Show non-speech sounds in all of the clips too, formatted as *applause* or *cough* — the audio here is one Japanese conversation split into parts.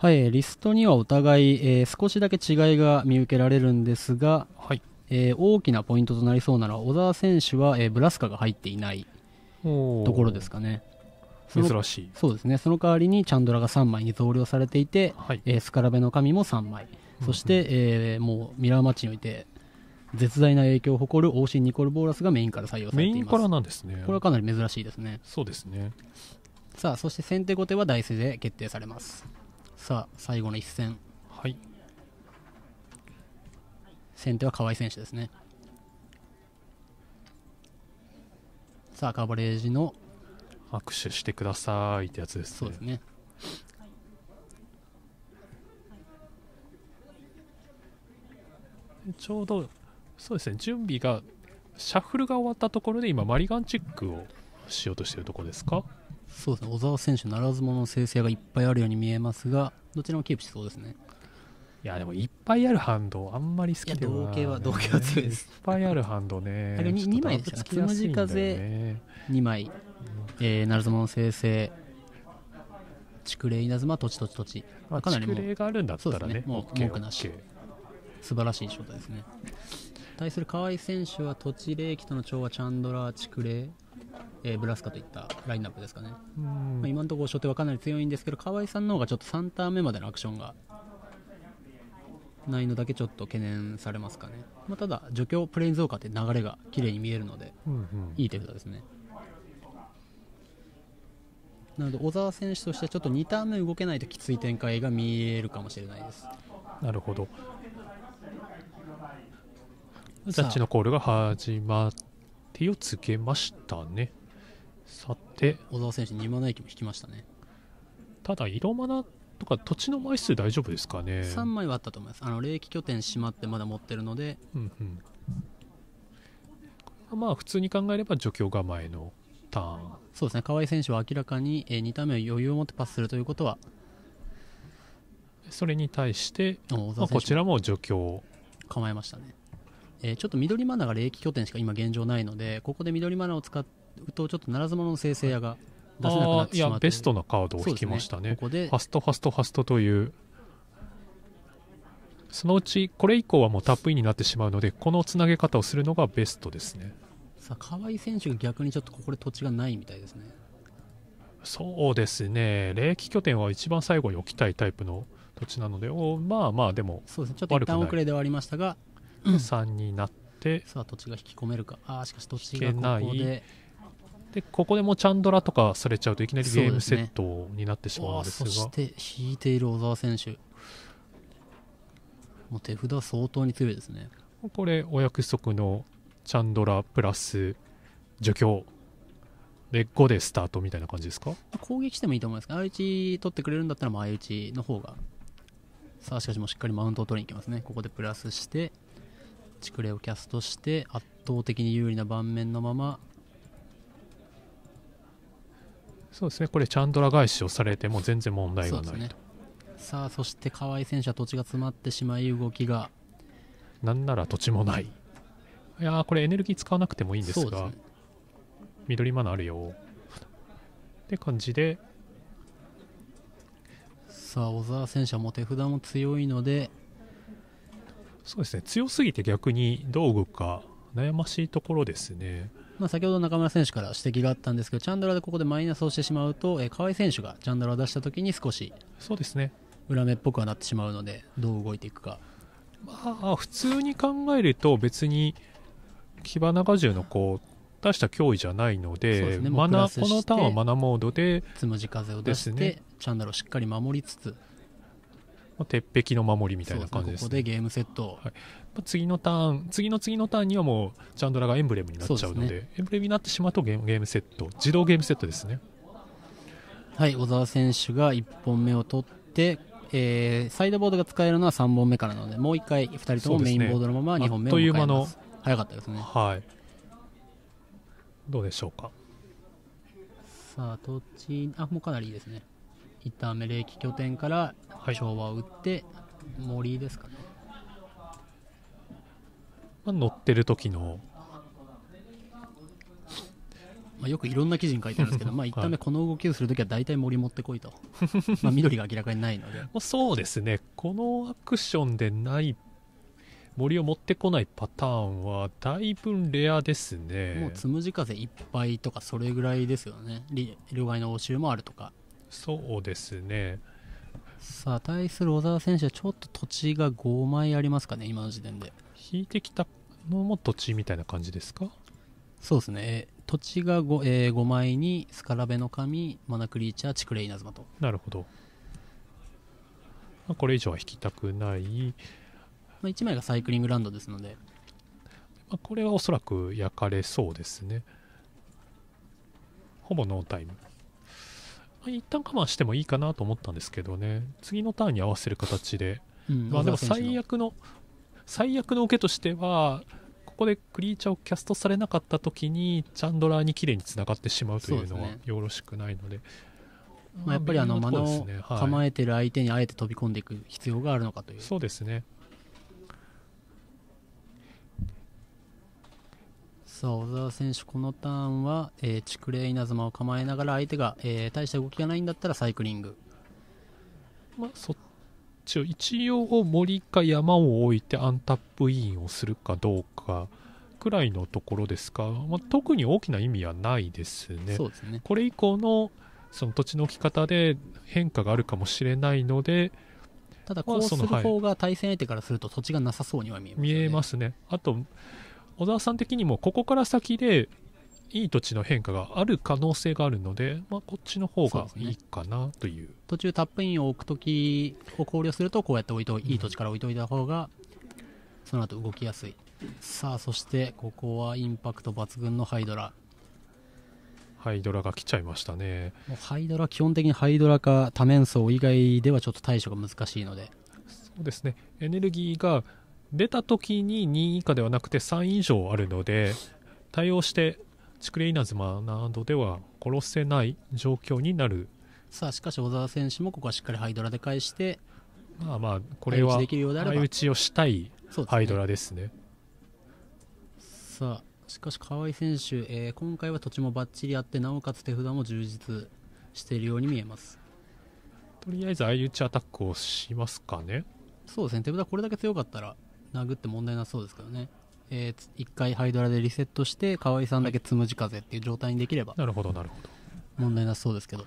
はい、リストにはお互い、えー、少しだけ違いが見受けられるんですが、はい、えー、大きなポイントとなりそうなのは小澤選手は、えー、ブラスカが入っていないところですかね。珍しいそうですねその代わりにチャンドラが3枚に増量されていて、はい、えー、スカラベの神も3枚、うん、そして、えー、もうミラーマッチにおいて絶大な影響を誇るオーシン・ニコル・ボーラスがメインから採用されていますメインからなんですねこれはかなり珍しいですねそうですねさあそして先手後手は大勢で決定されますさあ最後の一戦はい先手は河合選手ですねさあカバレージの握手してくださいってやつですねそうですねちょうどそうですね準備がシャッフルが終わったところで今マリガンチェックをしようとしているところですかそうですね小澤選手ならずもの生成がいっぱいあるように見えますがどちらもキープしそうですねいやでもいっぱいあるハンドあんまり好きではない,、ね、いや同型は同型は強いですいっぱいあるハンドね 2, 2枚ですたねつむじ風2枚、えー、なの生成築霊稲妻とちとちとち、まあ、かなりもうがあるんだったらね、ね、もう文句なし素晴らしい状態ですね対する河合選手は土地霊気との調和チャンドラー築霊えー、ブラスカといったラインナップですかね、まあ、今のところ初手はかなり強いんですけど河合さんの方がちょっと3ターン目までのアクションがないのだけちょっと懸念されますかね、まあ、ただ除去プレーンカーって流れが綺麗に見えるので、うんうん、いい手札ですねなので小澤選手としてはちょっと2ターン目動けないときつい展開が見えるかもしれないですなるほどジャッジのコールが始まっ手をつけましたねさて小沢選手2マナ駅も引きましたねただ色マナとか土地の枚数大丈夫ですかね3枚はあったと思いますあの霊気拠点しまってまだ持ってるので、うんうん、まあ普通に考えれば除去構えのターンそうですね河合選手は明らかに、え2ターン目を余裕を持ってパスするということはそれに対して、まあ、こちらも除去構えましたねえー、ちょっと緑マナが霊気拠点しか今現状ないので、ここで緑マナを使うと、ちょっとならず者の生成屋が出せなくなってしまいや、ベストなカードを引きましたね。ねここでファスト、ファスト、ファストという。そのうち、これ以降はもうタップインになってしまうので、このつなげ方をするのがベストですね。さあ、河合選手が逆にちょっとここで土地がないみたいですね。そうですね、霊気拠点は一番最後に置きたいタイプの土地なので、おまあまあ、でも、そうですね、ちょっと一旦遅れではありましたが、3になって、さあ土地が引き込めるかああしかし土地がここででここでもチャンドラとかされちゃうといきなりゲームセットになってしまうんですがそして引いている小沢選手もう手札相当に強いですねこれお約束のチャンドラプラス除去で5でスタートみたいな感じですか攻撃してもいいと思いますが相打ち取ってくれるんだったら相打ちの方がさあしかしもしっかりマウントを取りに行きますねここでプラスしてチクレをキャストして圧倒的に有利な盤面のままそうですねこれチャンドラ返しをされても全然問題がないと、ね、さあそして河合選手は土地が詰まってしまい動きがなんなら土地もない、いやこれエネルギー使わなくてもいいんですが、ね、緑マナあるよって感じでさあ小沢選手はもう手札も強いのでそうですね強すぎて逆にどう動くか悩ましいところですね。まあ、先ほど中村選手から指摘があったんですけどチャンドラでここでマイナスをしてしまうと、えー、河合選手がチャンドラを出した時に少しそうですね裏目っぽくはなってしまうのでどう動いていくか。まあ、普通に考えると別に騎馬長銃のこう出した脅威じゃないので、ね、マナこのターンはマナモードでつむじ風を出して、ね、チャンダラをしっかり守りつつまあ、鉄壁の守りみたいな感じです、ね,、ねここでゲームセット、はいまあ、次のターン次の次のターンにはもうチャンドラがエンブレムになっちゃうので、ね、エンブレムになってしまうとゲームゲームセット自動ゲームセットですねはい小澤選手が1本目を取って、えー、サイドボードが使えるのは3本目からなのでもう1回2人ともメインボードのまま2本目を迎えます、ね、という間の早かったですねはいどうでしょうかさあどっちあもうかなりいいですね一旦メレーキ拠点から昭和を打って、森ですかね、まあ、乗ってる時のまあ、よくいろんな記事に書いてあるんですけど、*laughs* まあ、一旦目、この動きをするときは大体森持ってこいと、*laughs* まあ緑が明らかにないのでそうですね、このアクションでない森を持ってこないパターンは、だいぶレアですね、もうつむじ風いっぱいとか、それぐらいですよね、リルガの応酬もあるとか、そうですね。さあ、対する小澤選手はちょっと土地が5枚ありますかね、今の時点で。引いてきたのも土地みたいな感じですかそうですね。土地が 5,、えー、5枚に、スカラベの神、マナクリーチャー、チクレイナズマと。なるほど。まあ、これ以上は引きたくない。まあ、1枚がサイクリングランドですので。まあ、これはおそらく焼かれそうですね。ほぼノータイム。一旦我慢してもいいかなと思ったんですけどね次のターンに合わせる形で、うん、まあでも最悪の最悪の受けとしてはここでクリーチャーをキャストされなかった時にチャンドラーに綺麗につながってしまうというのはよろしくないので、ね、まあ、やっぱりあの間を構えてる相手にあえて飛び込んでいく必要があるのかというそうですねさあ小澤選手、このターンは、えー、稲妻を構えながら相手が、えー、大した動きがないんだったらサイクリング、まあ、そっちを一応森か山を置いてアンタップインをするかどうかくらいのところですか、まあ、特に大きな意味はないですね。そうですねこれ以降のその土地の置き方で変化があるかもしれないので、ただこうする方が対戦相手からすると土地がなさそうには見えますね。見えますね。あと小沢さん的にもここから先でいい土地の変化がある可能性があるので、まあ、こっちの方がいいかなという、ね、途中タップインを置くときを考慮するとこうやって置いと、ういい土地から置いといた方がその後動きやすいさあそしてここはインパクト抜群のハイドラハイドラが来ちゃいましたねもうハイドラ基本的にハイドラか多面層以外ではちょっと対処が難しいのでそうですねエネルギーが出た時に2以下ではなくて3以上あるので対応して竹ク稲妻などでは殺せない状況になるさあしかし小澤選手もここはしっかりハイドラで返してまあまあこれは相打ちをしたいハイドラですね、ね、さあしかし河合選手、えー、今回は土地もばっちりあってなおかつ手札も充実しているように見えますとりあえず相打ちアタックをしますかねそうですね手札これだけ強かったら殴って問題なそうですけどね、えー、一回ハイドラでリセットして河合さんだけつむじ風っていう状態にできれば、なるほどなるほど問題なそうですけど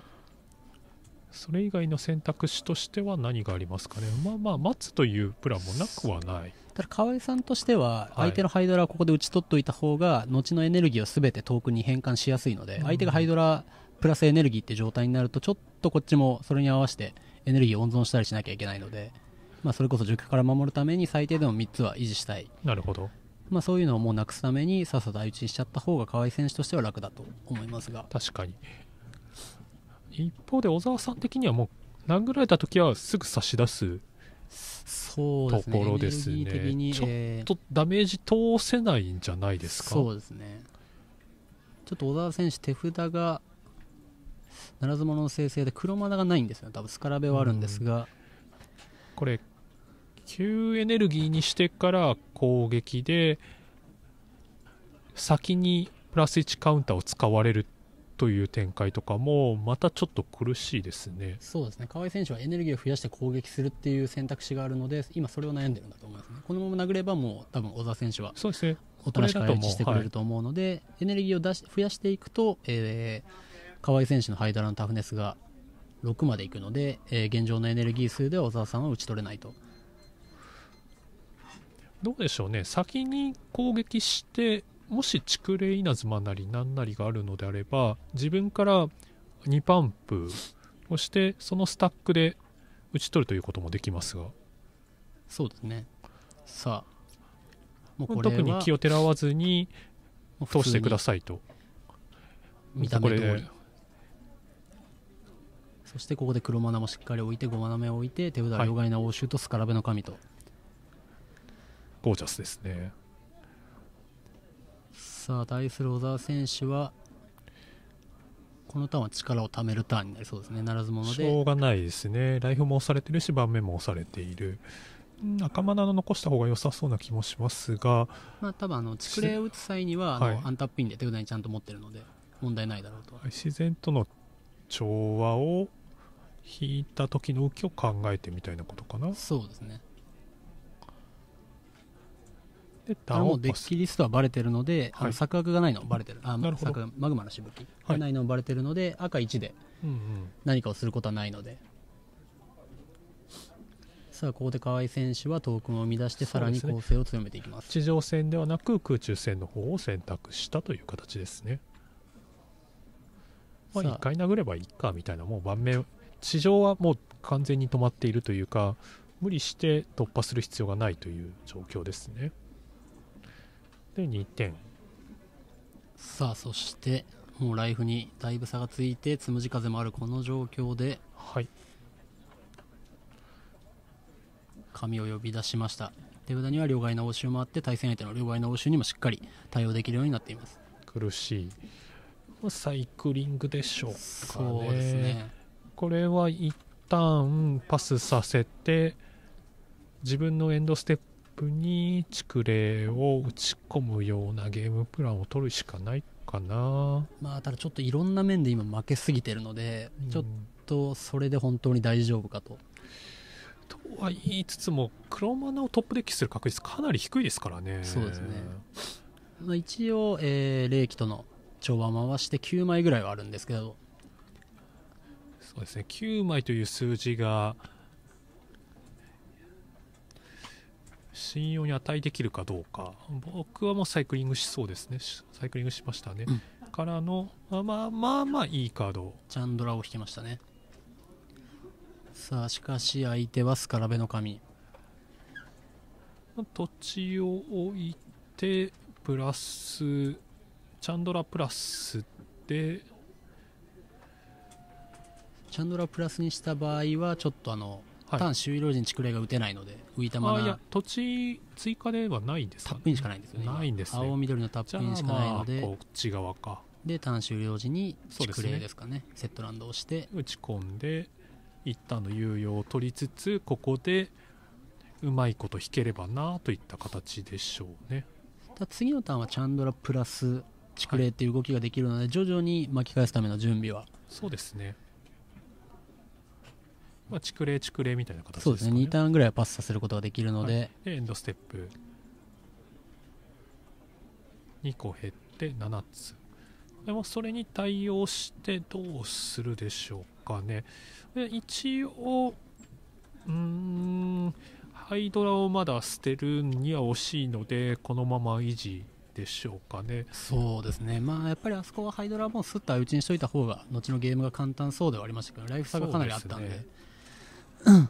それ以外の選択肢としては何がありますかねまあまあ待つというプランもなくはないただ河合さんとしては相手のハイドラをここで打ち取っておいた方が後のエネルギーをすべて遠くに変換しやすいので、相手がハイドラプラスエネルギーって状態になるとちょっとこっちもそれに合わせてエネルギーを温存したりしなきゃいけないのでまあ、それこそ塾から守るために最低でも3つは維持したいなるほど、まあ、そういうのをもうなくすためにさっさと相打ちにしちゃった方が河合選手としては楽だと思いますが確かに一方で小沢さん的にはもう殴られた時はすぐ差し出すそうですねところですねちょっとダメージ通せないんじゃないですか、そうですねちょっと小沢選手手札がならず者の生成で黒マナがないんですよ多分スカラベはあるんですが、これ9エネルギーにしてから攻撃で先にプラス1カウンターを使われるという展開とかもまたちょっと苦しいですねそうですね河合選手はエネルギーを増やして攻撃するっていう選択肢があるので今それを悩んでるんだと思いますねこのまま殴ればもう多分小澤選手はそうですねおとなしく配置してくれると思うので、はい、エネルギーを出し増やしていくと、えー、河合選手のハイドラのタフネスが6までいくので、えー、現状のエネルギー数では小澤さんは打ち取れないとどうでしょうね、先に攻撃して、もし築霊稲妻なり何なりがあるのであれば、自分から2パンプをして、そのスタックで打ち取るということもできますが。そうですね。さあ、もうこれ特に気をてらわずに通してくださいと。見た目通り。そしてここで黒マナもしっかり置いて、5マナ目を置いて、手札、両替な応酬とスカラベの神と。ゴージャスですねさあ対する小澤選手はこのターンは力を貯めるターンになりそうですねならず者でしょうがないですねライフも押されてるし盤面も押されている赤間の残した方が良さそうな気もしますが、まあ、多分あの蓄霊を打つ際にはあの、はい、アンタップインで手札にちゃんと持ってるので問題ないだろうと自然との調和を引いた時の動きを考えてみたいなことかなそうですねあのデッキリストはばれてるので、はい、あの錯覚がないのばれてるあなるほどマグマのしぶきがないのばれてるので、赤1で何かをすることはないので、うんうん、さあここで河合選手はトークンを生み出してさらに構成を強めていきます、ね、地上戦ではなく空中戦の方を選択したという形ですねまあ1回殴ればいいかみたいなもう盤面地上はもう完全に止まっているというか無理して突破する必要がないという状況ですね。で2点さあそしてもうライフにだいぶ差がついてつむじ風もあるこの状況ではい神を呼び出しました手札には両替の応酬もあって対戦相手の両替の応酬にもしっかり対応できるようになっています苦しい、サイクリングでしょうか、ね、そうですねこれは一旦パスさせて自分のエンドステップに蓄霊を打ち込むようなゲームプランを取るしかないかなまあただちょっといろんな面で今負けすぎてるので、うん、ちょっとそれで本当に大丈夫かと。とは言いつつも黒マナをトップデッキする確率かなり低いですからね。そうですね、まあ、一応、えー、霊気との調和回して9枚ぐらいはあるんですけどそうですね9枚という数字が信用に値できるかどうか僕はもうサイクリングしそうですねサイクリングしましたね、うん、からのまあまあまあいいカードチャンドラを引きましたねさあしかし相手はスカラベの神土地を置いてプラスチャンドラプラスでチャンドラプラスにした場合はちょっとあのは終了時色陣霊が打てないので浮いたまま土地追加ではないです、ね、タップインしかないんですよねないんです、ね、青緑のタップインしかないので、まあ、こっち側かで単終了時に竹霊ですかね、ね、セットランドをして打ち込んで一旦の猶予を取りつつここでうまいこと引ければなといった形でしょうね次のターンはチャンドラプラス竹霊っていう動きができるので、はい、徐々に巻き返すための準備はそうですねまあ、チクレチクレみたいな形ですか、ね、そうですね2ターンぐらいはパスさせることができるのではい、でエンドステップ2個減って7つでもそれに対応してどうするでしょうかね一応うんハイドラをまだ捨てるには惜しいのでこのまま維持でしょうかねそうですね、まあ、やっぱりあそこはハイドラもすったうちにしといた方が後のゲームが簡単そうではありましたけどライフ差がかなりあったんで。うん、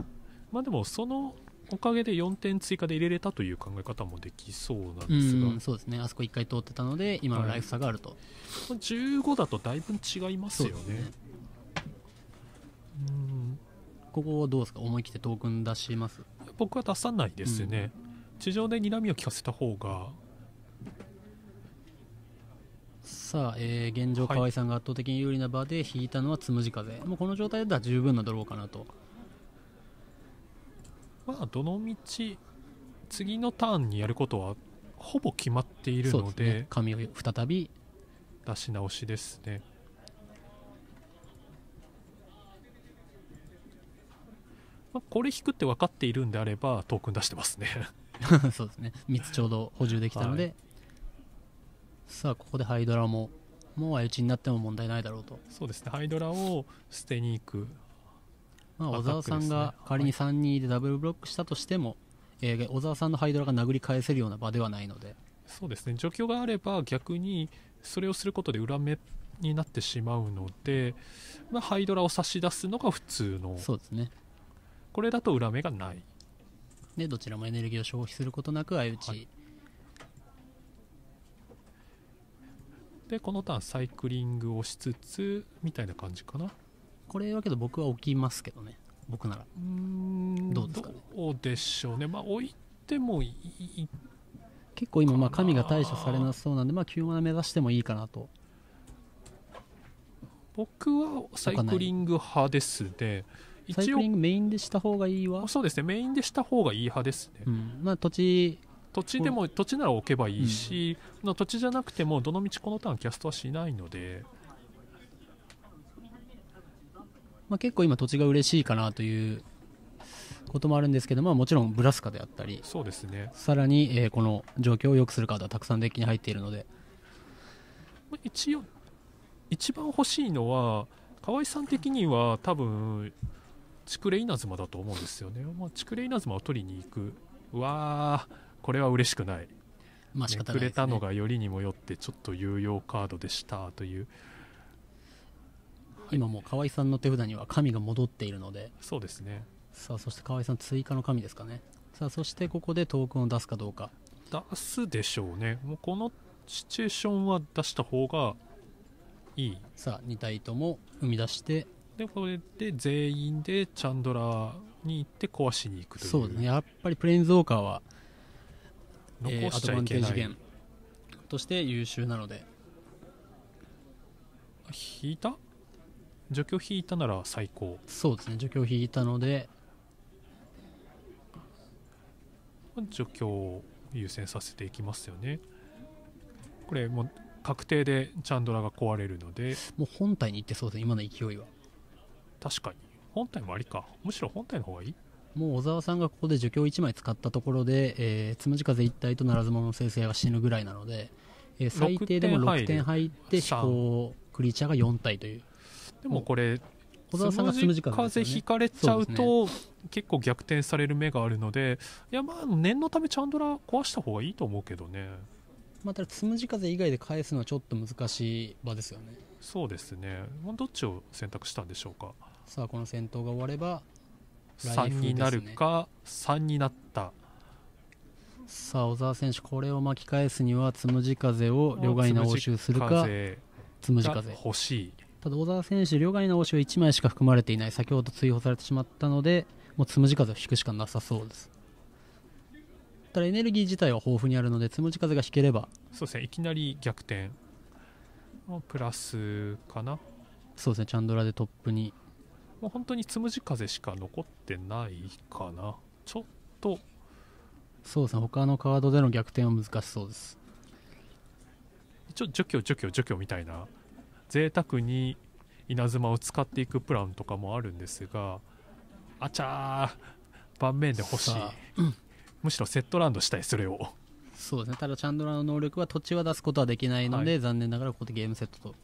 まあでもそのおかげで4点追加で入れれたという考え方もできそうなんですが、うそうですねあそこ1回通ってたので今のライフ差があると、はい、15だとだいぶ違いますよね、ね、うんここはどうですか思い切ってトークン出します僕は出さないですね、うん、地上で睨みを聞かせた方がさあ、えー、現状河合さんが圧倒的に有利な場で引いたのはつむじ風、はい、もうこの状態では十分なドローかなとまあどの道次のターンにやることはほぼ決まっているので、ね、紙を再び出し直しですねまあ、これ引くって分かっているんであればトークン出してますね *laughs* そうですね3つちょうど補充できたので、はい、さあここでハイドラももう相打ちになっても問題ないだろうとそうですねハイドラを捨てに行くまあ、小沢さんが仮に3、2でダブルブロックしたとしても、えー、小沢さんのハイドラが殴り返せるような場ではないのでそうですね、除去があれば逆にそれをすることで裏目になってしまうので、まあ、ハイドラを差し出すのが普通のそうですねこれだと裏目がないでどちらもエネルギーを消費することなく相打ち、はい、でこのターンサイクリングをしつつみたいな感じかなこれはけど僕は置きますけどね僕ならどうですかねどうでしょうねまあ置いてもいい結構今まあ神が対処されなそうなんでまあ9万目指してもいいかなと僕はサイクリング派ですねサイクリングメインでした方がいいわそうですねメインでした方がいい派ですね、うん、まあ土地土地でも土地なら置けばいいし、うん、土地じゃなくてもどの道このターンキャストはしないのでまあ、結構今土地が嬉しいかなということもあるんですけど、まあ、もちろんブラスカであったりそうです、ね、さらに、えー、この状況を良くするカードはたくさんデッキに入っているので、まあ、一応一番欲しいのは河合さん的には多分チクレイナズマだと思うんですよね、まあ、チクレイナズマを取りに行くうわーこれは嬉しくない、まあ、仕方ない、ね、くれたのがよりにもよってちょっと有用カードでしたという今もう河合さんの手札には神が戻っているのでそうですねさあそして河合さん追加の神ですかねさあそしてここでトークンを出すかどうか出すでしょうねもうこのシチュエーションは出した方がいいさあ2体とも生み出してでこれで全員でチャンドラーに行って壊しに行くというそうですねやっぱりプレインズウォーカーは残しちゃいけない、えー、アドバンテージとして優秀なので引いた除去引いたなら最高そうですね除去引いたので除去を優先させていきますよねこれもう確定でチャンドラが壊れるのでもう本体にいってそうですね今の勢いは確かに本体もありかむしろ本体の方がいいもう小沢さんがここで除去1枚使ったところで、えー、つむじ風一体とならず者の生成が死ぬぐらいなので、えー、最低でも6点入って飛行クリーチャーが4体というでもこれ小沢さんが住む時間、ね、風邪ひかれちゃうと、ね、結構逆転される目があるのでいやまあ念のためチャンドラ壊した方がいいと思うけどねまあ、ただつむじ風以外で返すのはちょっと難しい場ですよねそうですねどっちを選択したんでしょうかさあこの戦闘が終われば、ね、3になるか3になったさあ小沢選手これを巻き返すにはつむじ風を両替に応収するかつむじ風欲しいただ小澤選手、両替直しは1枚しか含まれていない、先ほど追放されてしまったので、もうつむじ風を引くしかなさそうです。ただエネルギー自体は豊富にあるので、つむじ風が引ければ、そうですね、いきなり逆転、プラスかな。そうですね、チャンドラでトップに。もう本当につむじ風しか残ってないかな。ちょっと。そうですね、他のカードでの逆転は難しそうです。一応除去除去除去みたいな贅沢に稲妻を使っていくプランとかもあるんですがあちゃー盤面で欲しい、うん、むしろセットランドしたいそれをそうですねただチャンドラの能力は土地は出すことはできないので、はい、残念ながらここでゲームセットと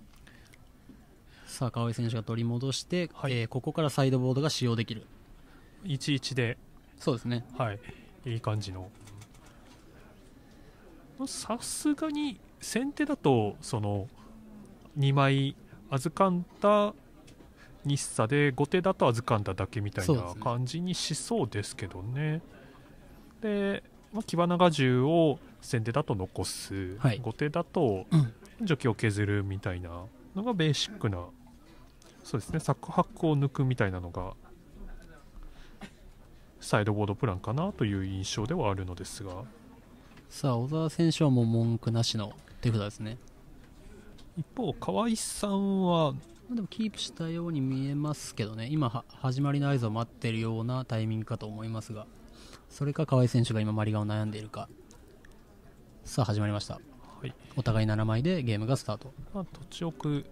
さあ川井選手が取り戻して、はい、えー、ここからサイドボードが使用できる11でそうですねはいいい感じのさすがに先手だとその2枚預かんだ日差で後手だと預かんだだけみたいな感じにしそうですけどね。でねで、まあ、木花が銃を先手だと残す、はい、後手だと除去を削るみたいなのがベーシックな、そうですね作白を抜くみたいなのがサイドボードプランかなという印象ではあるのですがさあ小澤選手はもう文句なしの手札ですね一方河合さんはでもキープしたように見えますけどね今始まりの合図を待ってるようなタイミングかと思いますがそれか河合選手が今マリガンを悩んでいるかさあ始まりました、はい、お互い7枚でゲームがスタート、まあ、土地置く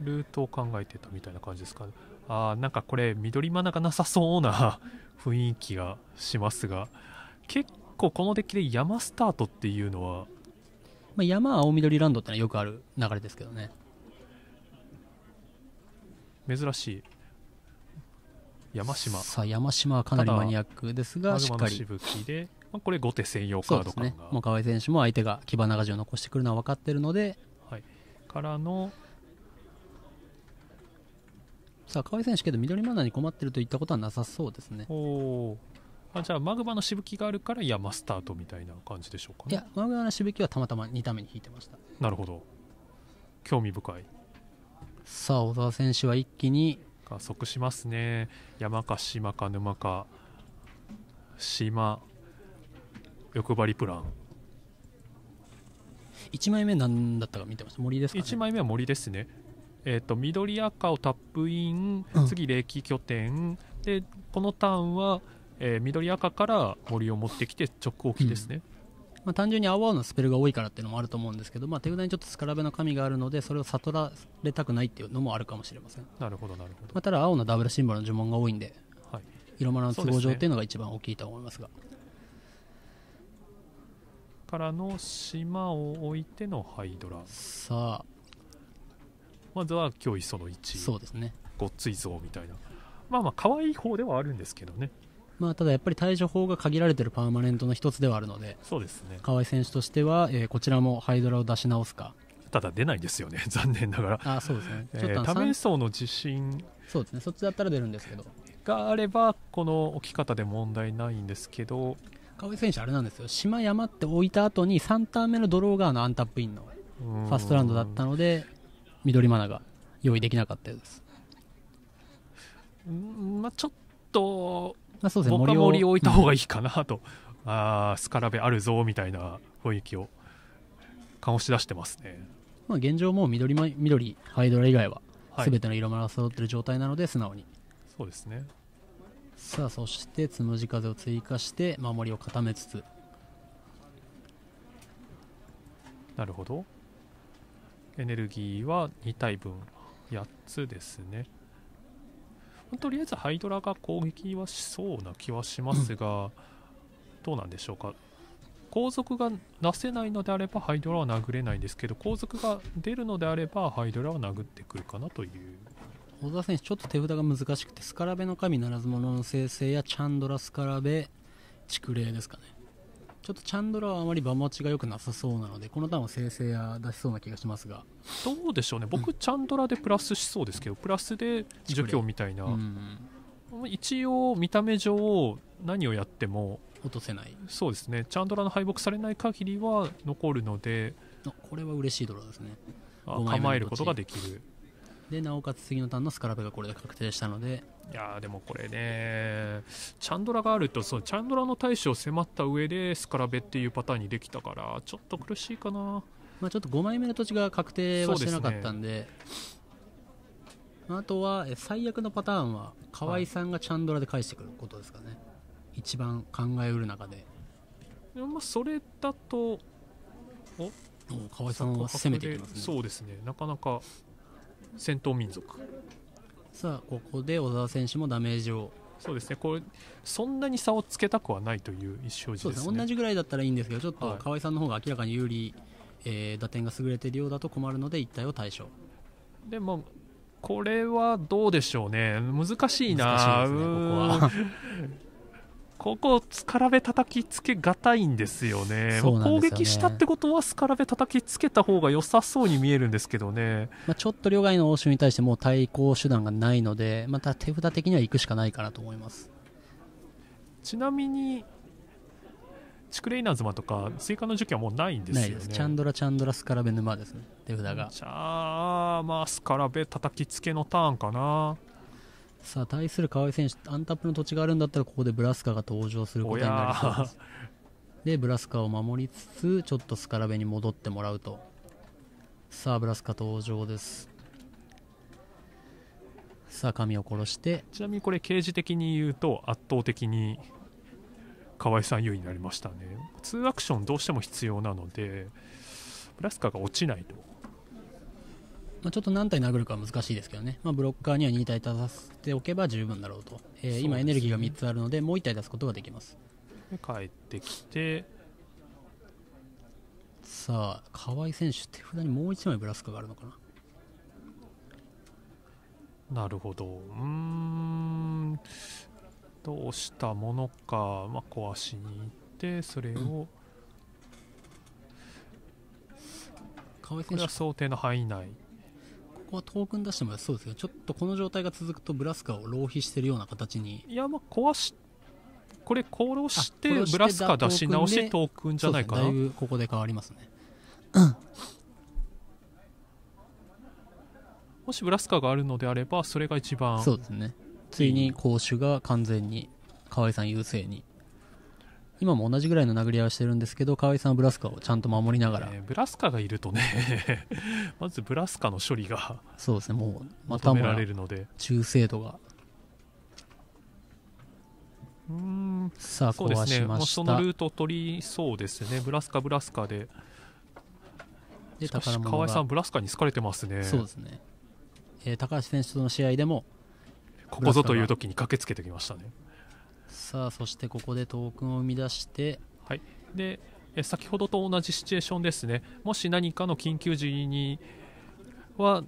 ルートを考えてたみたいな感じですかねあなんかこれ緑マナがなさそうな *laughs* 雰囲気がしますが結構このデッキで山スタートっていうのはまあ、山青緑ランドってのはよくある流れですけどね珍しい山島さあ山島はかなりマニアックですがしっかりしぶきで、まあ、これ後手専用カードかねもう河合選手も相手が騎馬長寿を残してくるのは分かっているので、はい、からのさあ河合選手けど緑マナーに困ってるといったことはなさそうですねおおあじゃあマグマのしぶきがあるから山スタートみたいな感じでしょうか、ね、いやマグマのしぶきはたまたま2打目に引いてましたなるほど興味深いさあ小澤選手は一気に加速しますね山か島か沼か島欲張りプラン1枚目何だったか見てました森ですか、ね、1枚目は森ですねえーと、緑赤をタップイン、次、冷気拠点でこのターンはえー、緑赤から森を持ってきて直置きですね、うんまあ、単純に青々のスペルが多いからっていうのもあると思うんですけど、まあ、手札にちょっとスカラベの神があるのでそれを悟られたくないっていうのもあるかもしれませんなるほどなるほど、まあ、ただ青のダブルシンボルの呪文が多いんで、はい、色物の都合上っていうのが一番大きいと思いますが、ね、からの島を置いてのハイドラさあまずは脅威その1そうですねごっついぞみたいなまあまあ可愛い方ではあるんですけどねまあ、ただやっぱり対処法が限られているパーマネントの一つではあるので、そうですね河合選手としては、えー、こちらもハイドラを出し直すか。ただ出ないですよね、*laughs* 残念ながら。あそうですね、ちょっと、えー、走の地震そうですね、そっちだったら出るんですけど。があれば、この置き方で問題ないんですけど、川合選手、あれなんですよ、島山って置いた後に3ターン目のドローガーのアンタップインのファーストラウンドだったので、緑マナが用意できなかったようです。まあ、ちょっとまあそうですね、僕森を置いた方がいいかなと、う *laughs* ん、あスカラベあるぞみたいな雰囲気を醸し出してますね、まあ、現状もう緑緑ハイドラ以外はすべての色が揃ってる状態なので素直に、はい、そうですねさあそしてつむじ風を追加して守りを固めつつなるほどエネルギーは2体分8つですねとりあえずハイドラが攻撃はしそうな気はしますが、どうなんでしょうか後続が出せないのであればハイドラは殴れないんですけど後続が出るのであればハイドラは殴ってくるかなという小澤選手ちょっと手札が難しくてスカラベの神ならず者の生成やチャンドラスカラベ蓄霊ですかねちょっとチャンドラはあまり場持ちが良くなさそうなのでこのターンは生成や出しそうな気がしますがどうでしょうね僕、うん、チャンドラでプラスしそうですけどプラスで除去みたいな、うん、一応見た目上何をやっても落とせないそうですねチャンドラの敗北されない限りは残るのでこれは嬉しいドラですね構えることができるでなおかつ次のターンのスカラベがこれで確定したのでいやでもこれねチャンドラがあるとそのチャンドラの大使を迫った上でスカラベっていうパターンにできたからちょっと苦しいかな、まあ、ちょっと5枚目の土地が確定はしてなかったんで、ね、あとは最悪のパターンは河合さんがチャンドラで返してくることですかね、はい、一番考えうる中で、まあ、それだとお河合さんは攻めていきますねそうですねなかなか戦闘民族さあここで小澤選手もダメージをそうですねこれそんなに差をつけたくはないという一生ですね、ね、同じぐらいだったらいいんですけどちょっと河合さんの方が明らかに有利、はい、えー、打点が優れているようだと困るので1体を対象でもこれはどうでしょうね難しいな、ね、ここはここ、スカラベ叩きつけがたいんですよね、よね攻撃したってことは、スカラベ叩きつけた方が良さそうに見えるんですけどね、まあ、ちょっと両替の応酬に対してもう対抗手段がないので、また手札的には行くしかないかなと思いますちなみに、チクレイナズマとか、追加の時期はもうないんですよね、すチャンドラ、チャンドラ、スカラベ沼ですね、手札が。じゃあ、まあ、スカラベ叩きつけのターンかな。さあ対する川井選手アンタップの土地があるんだったらここでブラスカが登場することになりそうですでブラスカを守りつつちょっとスカラベに戻ってもらうとさあブラスカ登場ですさあ神を殺してちなみにこれ刑事的に言うと圧倒的に河合さん優位になりましたね2アクションどうしても必要なのでブラスカが落ちないとまあ、ちょっと何体殴るかは難しいですけどね、まあ、ブロッカーには2体立たせておけば十分だろうと、えーね、今エネルギーが3つあるのでもう1体出すことができます帰ってきてさあ河合選手手札にもう1枚ブラスクがあるのかななるほどうんどうしたものか、まあ、壊しに行ってそれを、うんこれは想定の範囲内こはトークン出してもそうですよちょっとこの状態が続くとブラスカを浪費してるような形に。いや、まあ、壊し、これ、殺してブラスカ出し直しトークンじゃないかな。ね、だいぶここで変わりますね。うん。もしブラスカがあるのであれば、それが一番。そうですね。ついに攻守が完全に河合さん優勢に今も同じぐらいの殴り合いをしてるんですけど河合さんはブラスカをちゃんと守りながら、えー、ブラスカがいるとね *laughs* まずブラスカの処理がそうですねもうまたもられるので中精度がうんさあ壊しました、ね、もうそのルート取りそうですねブラスカブラスカででか橋河合さんブラスカに好かれてますねそうですね、えー、高橋選手との試合でもここぞという時に駆けつけてきましたねさあそしてここでトークンを生み出してはいで先ほどと同じシチュエーションですねもし何かの緊急時には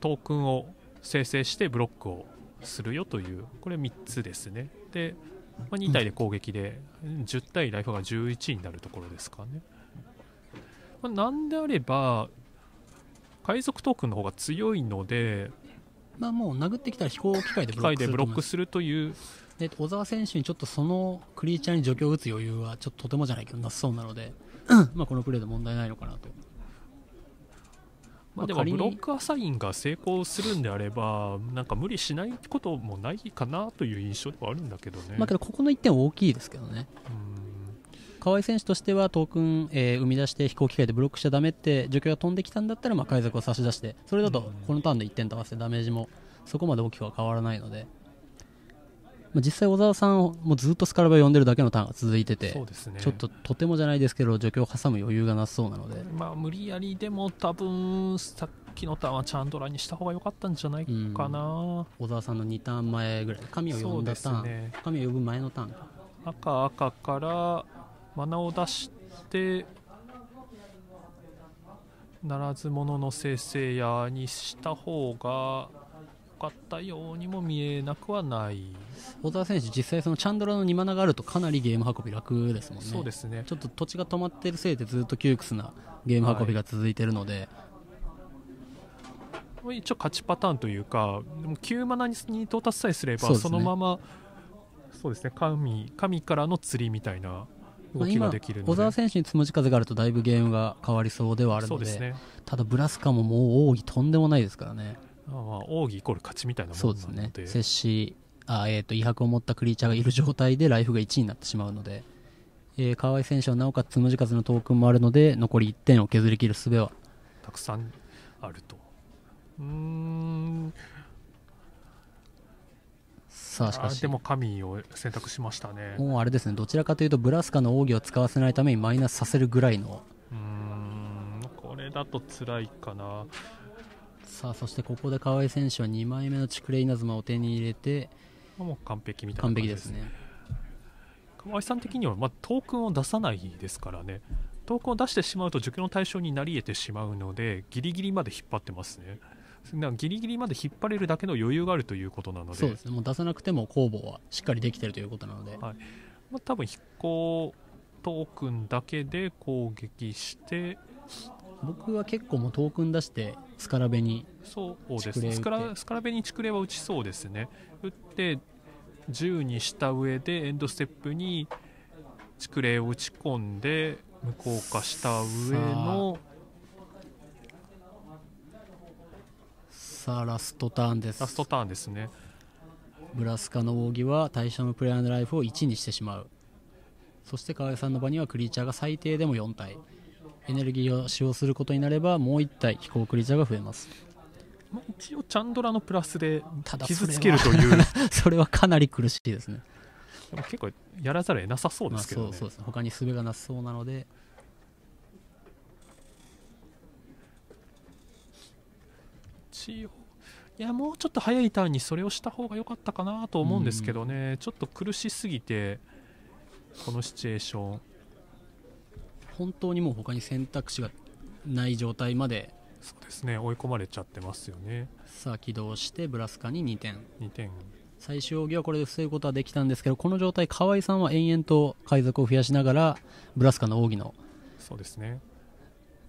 トークンを生成してブロックをするよというこれ3つですねで、まあ、2体で攻撃で、10対ライフが11になるところですかね、まあ、なんであれば海賊トークンの方が強いのでまあもう殴ってきたら飛行機械でブロックするというで小澤選手にちょっとそのクリーチャーに除去を打つ余裕はちょっととてもじゃないけどなさそうなのでまあこのプレーで問題ないのかなと。まあ、でもブロックアサインが成功するんであればなんか無理しないこともないかなという印象ではあるんだけどね。まあ、けどここの1点は大きいですけどね。河合選手としてはトークン、えー、生み出して飛行機械でブロックしちゃだめって除去が飛んできたんだったらまあ海賊を差し出してそれだとこのターンで1点と合わせてダメージもそこまで大きくは変わらないので。まあ、実際小沢さんもうずっとスカルバを呼んでるだけのターンが続いてて、ね、ちょっととてもじゃないですけど助教を挟む余裕がなそうなので、まあ、無理やりでも多分さっきのターンはチャンドラにした方が良かったんじゃないかな、小沢さんの2ターン前ぐらい神を呼んだターン、ね、神を呼ぶ前のターン赤赤からマナを出してならず者の生成やにした方がかったようにも見えなくはない小澤選手、実際そのチャンドラの2マナがあるとかなりゲーム運び楽ですもんねそうですねちょっと土地が止まってるせいでずっと窮屈なゲーム運びが続いてるので、はい、一応勝ちパターンというかでも9マナに到達さえすればそ、のままそうですね神神からの釣りみたいな小澤選手につむじ風があるとだいぶゲームが変わりそうではあるので、ね、ただブラスカももう多いとんでもないですからね。まあ奥義イコール勝ちみたいなもんなのでそうですね接しあ、えーと、威迫を持ったクリーチャーがいる状態でライフが1になってしまうので、えー、川合選手はなおかつつむじ数のトークンもあるので残り1点を削りきる術はたくさんあるとうんさあしかしでも神を選択しましたねもうあれですねどちらかというとブラスカの奥義を使わせないためにマイナスさせるぐらいのうんこれだと辛いかなさあそしてここで川井選手は2枚目のチクレイナズマを手に入れてもう完璧みたいな、完璧ですね河合さん的には、まあ、トークンを出さないですからねトークンを出してしまうと受験の対象になり得てしまうのでギリギリまで引っ張ってますねなギリギリまで引っ張れるだけの余裕があるということなのでそうですねもう出さなくても公募はしっかりできてるということなので、はいまあ、多分飛行トークンだけで攻撃して僕は結構もうトークン出してスカラベにそうですスカラスカラベにチクは打ちそうですね打って10にした上でエンドステップに竹霊を打ち込んで無効化した上のさあラストターンですラストターンですねブラスカの扇は対象のプレイヤーのライフを1にしてしまうそして河合さんの場にはクリーチャーが最低でも4体エネルギーを使用することになればもう1体飛行クリーチャーが増えますまあ、一応チャンドラのプラスで傷つけるという *laughs* それはかなり苦しいですね結構やらざるを得なさそうですけど、ねまあ、そうそうです他にすべがなさそうなのでいやもうちょっと早いターンにそれをした方が良かったかなと思うんですけどね、うん、ちょっと苦しすぎてこのシチュエーション本当にもう他に選択肢がない状態までそうですね追い込まれちゃってますよねさあ起動してブラスカに2点2点最終奥義はこれで防ぐことはできたんですけどこの状態河合さんは延々と海賊を増やしながらブラスカの奥義のそうですね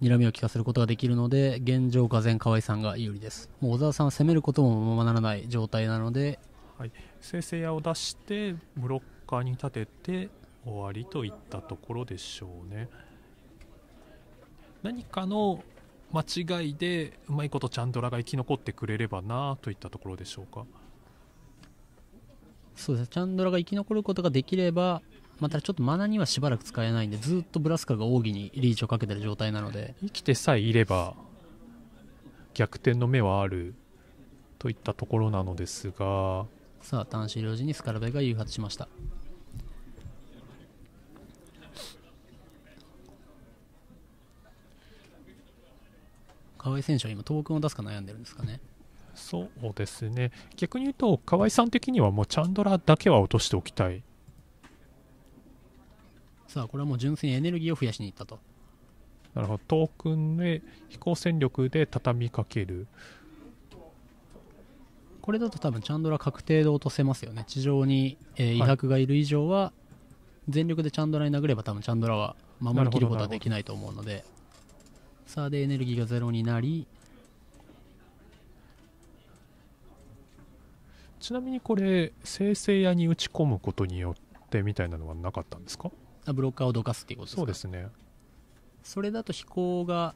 睨みを利かせることができるので現状が前河合さんが有利ですもう小沢さんは攻めることもままならない状態なので、はい、生成屋を出してブロッカーに立てて終わりといったところでしょうね。何かの間違いでうまいことチャンドラが生き残ってくれればなといったところでしょうかそうですねチャンドラが生き残ることができればまたちょっとマナにはしばらく使えないんでずっとブラスカが奥義にリーチをかけてる状態なので生きてさえいれば逆転の目はあるといったところなのですがさあ端子領事にスカラベが誘発しました河合選手は今、トークンを出すか悩んでるんですかね。そうですね逆に言うと、河合さん的にはもうチャンドラだけは落としておきたいさあ、これはもう純粋にエネルギーを増やしにいったと。なるほど、トークンで飛行戦力で畳みかける。これだと多分チャンドラ確定で落とせますよね、地上に、えー、威迫がいる以上は、全力でチャンドラに殴れば、多分チャンドラは守りきることはできないと思うので。さあでエネルギーがゼロになりちなみにこれ生成屋に打ち込むことによってみたいなのはなかったんですかあブロッカーをどかすっていうことですかそうですねそれだと飛行が、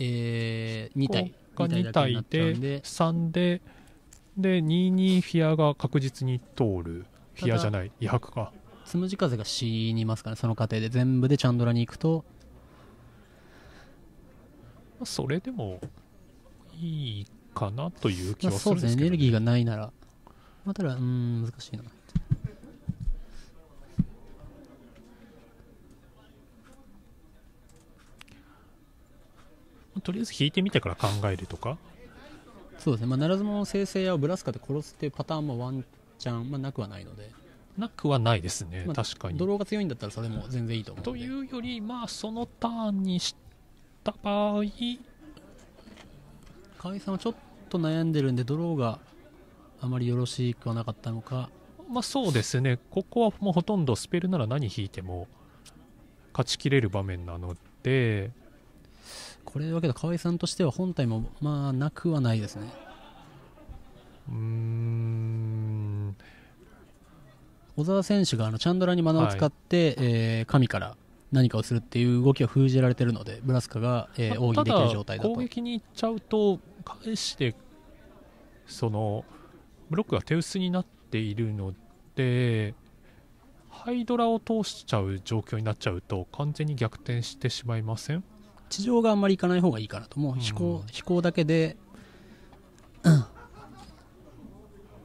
えー、2体が2体でで3でで2二フィアが確実に通るフィアじゃない威迫かつむじ風が死にますから、ね、その過程で全部でチャンドラに行くとあ、それでもいいかなという気はするんですけど、ね、そうですね、エネルギーがないなら、まあ、ただ、うん、難しいな。とりあえず引いてみてから考えるとかそうですね、まあ、ならずも生成やブラスカで殺すっていうパターンもワンチャン、まあ、なくはないのでなくはないですね、まあ、確かにドローが強いんだったらそれも全然いいと思うというよりまあそのターンにしてった場合河合さんはちょっと悩んでるんでドローがあまりよろしくはなかったのかまあそうですねここはもうほとんどスペルなら何引いても勝ちきれる場面なのでこれだけど河合さんとしては本体もまあなくはないですねうーん小澤選手があのチャンドラにマナを使って、はい、えー、神から何かをするっていう動きは封じられてるのでブラスカが、えー、できる状態だと攻撃に行っちゃうと返してそのブロックが手薄になっているのでハイドラを通しちゃう状況になっちゃうと完全に逆転してしまいません地上があんまり行かない方がいいかなともう飛行,、飛行だけで、うん、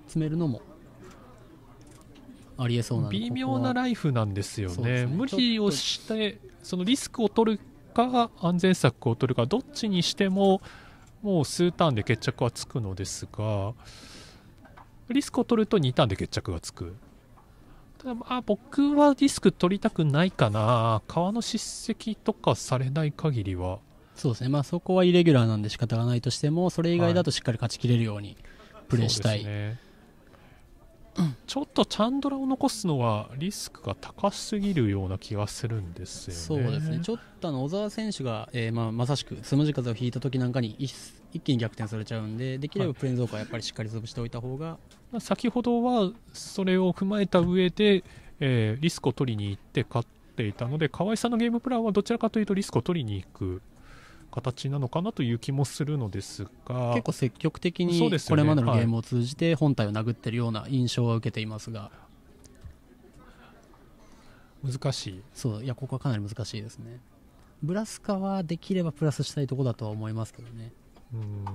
詰めるのもありえそうな微妙なライフなんですよね、ね、無理をしてそのリスクを取るか安全策を取るかどっちにしてももう数ターンで決着はつくのですがリスクを取ると2ターンで決着がつくただまあ僕はリスク取りたくないかな川の叱責とかされない限りはそうですねまあそこはイレギュラーなんで仕方がないとしてもそれ以外だとしっかり勝ちきれるようにプレーしたい、はいちょっとチャンドラを残すのはリスクが高すぎるような気がするんですよね。そうですねちょっとあの小澤選手が、えーまあ、まさしくつむじ風を引いた時なんかに一一気に逆転されちゃうんでできればプレーンゾーカやっぱりしっかり潰しておいた方が、はい、先ほどはそれを踏まえた上で、えー、リスクを取りに行って勝っていたので河合さんのゲームプランはどちらかというとリスクを取りに行く形なのかなという気もするのですが結構積極的にこれまでのゲームを通じて本体を殴ってるような印象は受けていますが、難しいそういやここはかなり難しいですねブラスカはできればプラスしたいとこだとは思いますけどね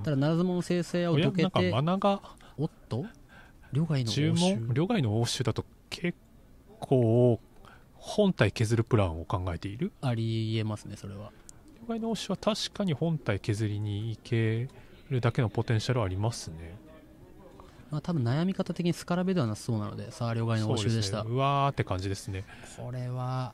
ただならず者の生成をどけてマナがおっと両外の応酬両外の応酬だと結構本体削るプランを考えているありえますねそれは障害の推しは確かに本体削りにいけるだけのポテンシャルはありますね。まあ、多分悩み方的にスカラベではなさそうなので、さあ、両替の応酬でした。う、ね,、わーって感じですね。これは、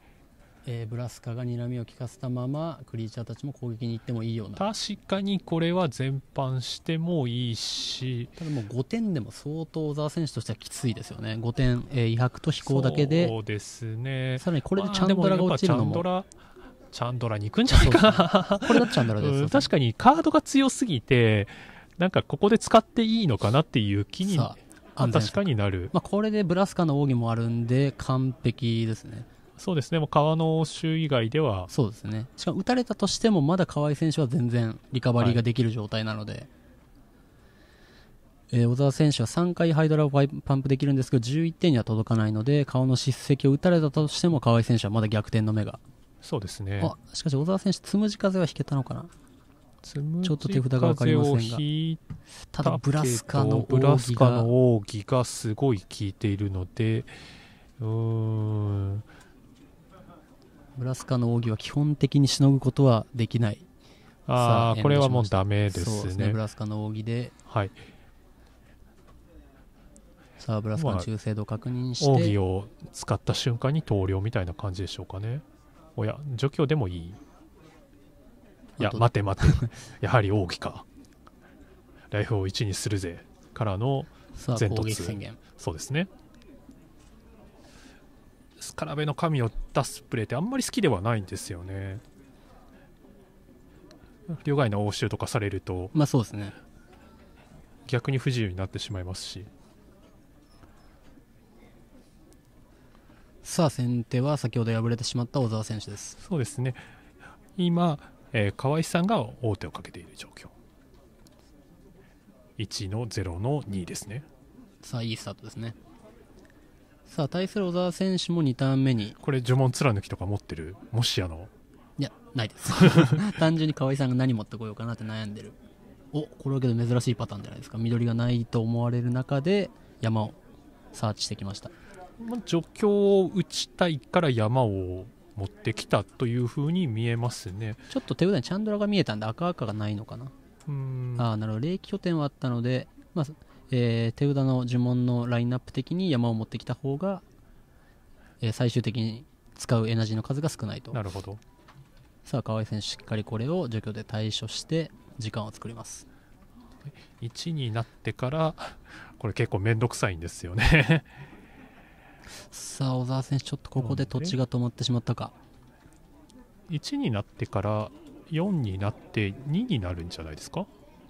えー、ブラスカが睨みを利かせたまま、クリーチャーたちも攻撃に行ってもいいような。確かにこれは全般してもいいし。ただもう5点でも相当小沢選手としてはきついですよね。5点、えー、威迫と飛行だけで。そうですね。さらにこれでチャンドラが落ちるのも。まあチャンドラに行くんじゃないかな。これがチャンドラですう確かにカードが強すぎて、なんかここで使っていいのかなっていう気に、確かになる。まあ、これでブラスカの奥義もあるんで、完璧ですね。そうですね、もう川の州以外では。そうですね。しかも打たれたとしても、まだ河合選手は全然リカバリーができる状態なので。はい、えー、小澤選手は3回ハイドラをパパンプできるんですけど、11点には届かないので、顔の叱責を打たれたとしても、河合選手はまだ逆転の目がそうですねあしかし小澤選手つむじ風は引けたのかなちょっと手札が分かりませんがただブラスカのブラスカの奥義がすごい効いているのでうんブラスカの奥義は基本的にしのぐことはできないああこれはもうだめですね、ね、ブラスカの奥義ではいさあブラスカの中精度確認して、奥義を使った瞬間に投了みたいな感じでしょうかねおや除去でもいいいや待て待て *laughs* やはり大きかライフを1にするぜからの前突そうですねスカラベの神を出すプレーってあんまり好きではないんですよね両外の応酬とかされるとまあそうですね逆に不自由になってしまいますしさあ先手は先ほど敗れてしまった小澤選手ですそうですね今、えー、河合さんが王手をかけている状況1の0の2ですねさあいいスタートですねさあ対する小澤選手も2ターン目にこれ呪文貫きとか持ってるもしあのいやないです *laughs* 単純に河合さんが何持ってこようかなって悩んでるおこれはけど珍しいパターンじゃないですか緑がないと思われる中で山をサーチしてきました助教を打ちたいから山を持ってきたというふうに見えますねちょっと手札にチャンドラが見えたんで赤赤がないのかなうんあなるほど霊気拠点はあったので、まあえー、手札の呪文のラインナップ的に山を持ってきた方が、えー、最終的に使うエナジーの数が少ないとなるほどさあ河合選手しっかりこれを除去で対処して時間を作ります1になってからこれ結構面倒くさいんですよねさあ、小澤選手、ちょっとここで土地が止まってしまったか。1になってから4になって2になるんじゃないですか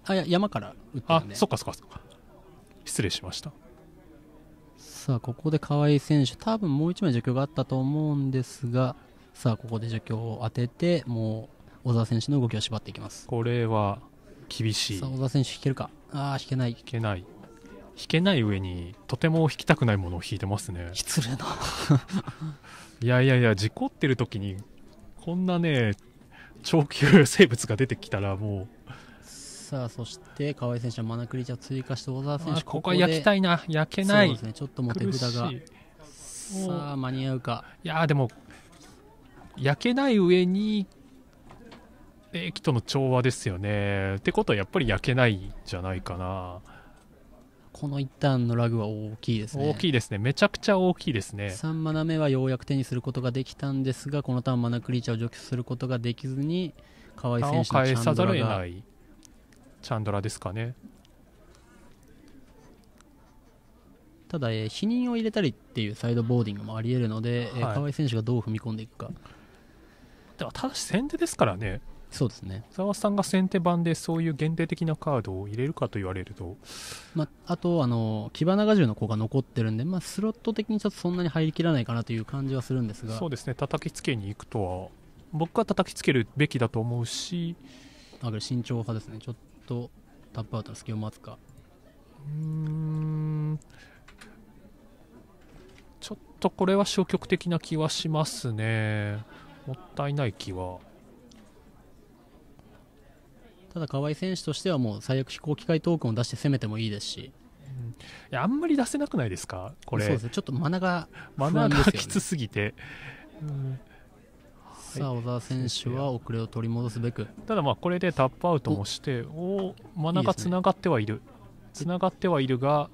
あ、いや、山から打ってね、あ、そっかそっかそっか。失礼しました。さあ、ここで河合選手、多分もう1枚除去があったと思うんですが、さあ、ここで除去を当てて、もう小澤選手の動きを縛っていきます。これは厳しい。さあ、小澤選手、引けるか。ああ、引けない。引けない。弾けない上にとても弾きたくないものを弾いてますね失礼な *laughs* いやいやいや事故ってる時にこんなね超級生物が出てきたらもうさあそして河合選手はマナクリチャ追加して小沢選手ここは焼きたいな焼けないそうですねちょっともう手札がさあ間に合うかいやでも焼けない上に駅との調和ですよねってことはやっぱり焼けないんじゃないかなこの一旦のラグは大きいですね。大きいですね。めちゃくちゃ大きいですね。3マナ目はようやく手にすることができたんですが、このターンマナクリーチャーを除去することができずに、河合選手のチャンドラが。ない。チャンドラですかね。ただ、えー、否認を入れたりっていうサイドボーディングもありえるので、はい、えー、河合選手がどう踏み込んでいくか。ではただし先手ですからねそうですね澤さんが先手番でそういう限定的なカードを入れるかと言われると、まあ、あとあの騎馬長銃の子が残ってるんで、まあ、スロット的にちょっとそんなに入りきらないかなという感じはするんですがそうですね叩きつけに行くとは僕は叩きつけるべきだと思うしあ慎重派ですねちょっとタップアウトの隙を待つかうんちょっとこれは消極的な気はしますねもったいない気はただ河合選手としてはもう最悪飛行機械トークンを出して攻めてもいいですし、うん、いやあんまり出せなくないですかこれそうですちょっとマナが不安ですよ、ね、がきつすぎて、うんさあ小澤選手は遅れを取り戻すべくただまあこれでタップアウトもしておお真中つながってはいるつな、ね、がってはいるが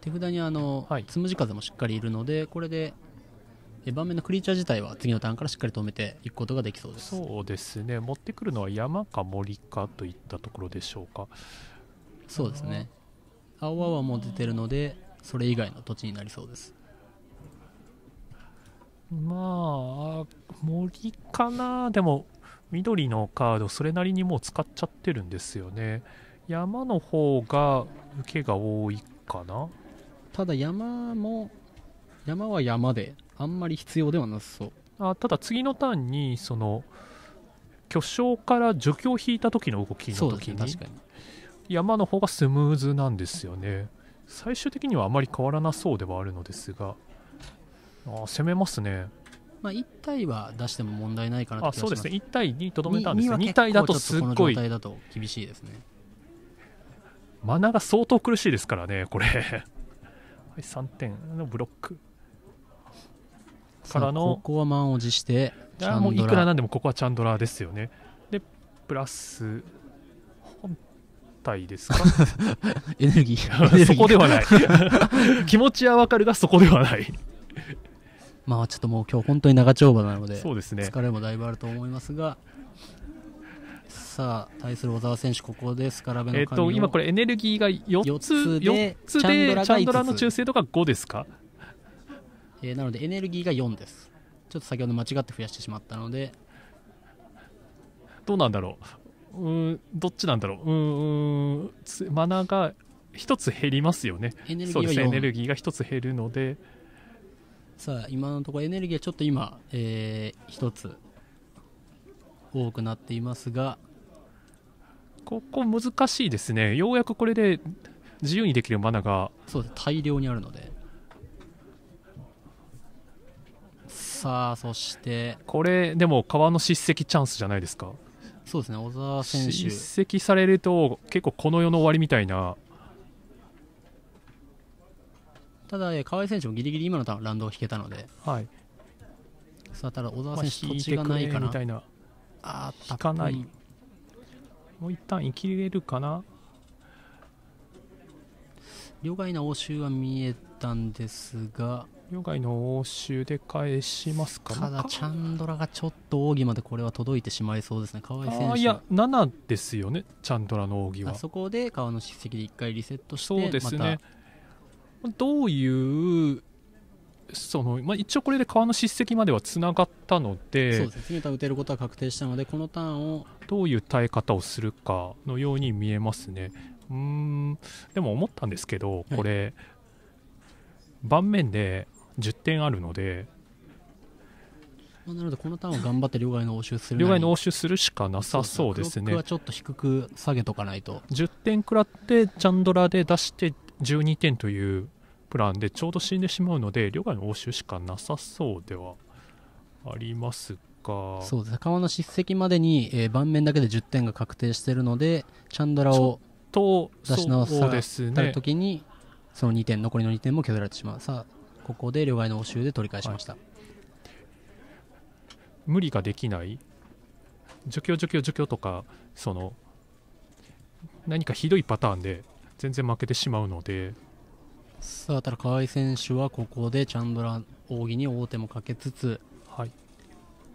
手札にあの、はい、つむじ風もしっかりいるのでこれで盤面のクリーチャー自体は次のターンからしっかり止めていくことができそうですそうですね持ってくるのは山か森かといったところでしょうかそうですね青々も出てるのでそれ以外の土地になりそうですまあ森かなでも緑のカードそれなりにもう使っちゃってるんですよね山の方が受けが多いかなただ山も山は山であんまり必要ではなさそうあただ次のターンにその巨匠から除去を引いた時の動きの時に、ね、確かに山の方がスムーズなんですよね最終的にはあまり変わらなそうではあるのですがあ攻めますねまあ、1体は出しても問題ないかなとそうですね1体にとどめたんですが 2, 2体だとすっごいだと厳しいですねマナが相当苦しいですからねこれ *laughs* はい3点のブロックからのここは満を持してチャンドラいくらなんでもここはチャンドラーですよねでプラス本体ですか *laughs* エネルギー *laughs* そこではない *laughs* 気持ちはわかるがそこではないまあちょっともう今日本当に長丁場なのでそうですね疲れもだいぶあると思いますがさあ対する小澤選手、ここですから、えー、と今、これエネルギーが4つ ,4 つでチャンドラの中性とか5ですかえー、なのでエネルギーが4ですちょっと先ほど間違って増やしてしまったのでどうなんだろううんどっちなんだろううんマナーが1つ減りますよねエネルギーがエネルギーが1つ減るのでさあ今のところエネルギーはちょっと今、えー、1つ多くなっていますがここ難しいですねようやくこれで自由にできるマナがそうです大量にあるのでさあそしてこれでも川の叱責チャンスじゃないですかそうですね小沢選手叱責されると結構この世の終わりみたいなただ川井選手もギリギリ今のランドを引けたのではいさあただ小澤選手、まあ、土地がないかなみたいなあ引かないもう一旦生きれるかな両替な応酬は見えたんですがヨガの応酬で返しますかただチャンドラがちょっと奥義までこれは届いてしまいそうですね川井選手あいや7ですよねチャンドラの奥義はそこで川の叱責で1回リセットしてそうですね、どういうその、まあ、一応これで川の叱責まではつながったのでそうですね打てることは確定したのでこのターンをどういう耐え方をするかのように見えますねうんでも思ったんですけどこれ、はい、盤面で10点あるのでなるほどこのターンは頑張って両替の応酬する両替の応酬するしかなさそうですね。はちょっと低く下げとかないと。10点食らってチャンドラで出して12点というプランでちょうど死んでしまうので両替の応酬しかなさそうではありますがそうです川の叱責までに、えー、盤面だけで10点が確定しているのでチャンドラを出し直された時にそ,、ね、その2点残りの2点も削られてしまうさあここで両替の応酬で取り返しました、はい、無理ができない除去除去除去とかその何かひどいパターンで全然負けてしまうのでさあただ河合選手はここでチャンドラ扇に大手もかけつつ、はい、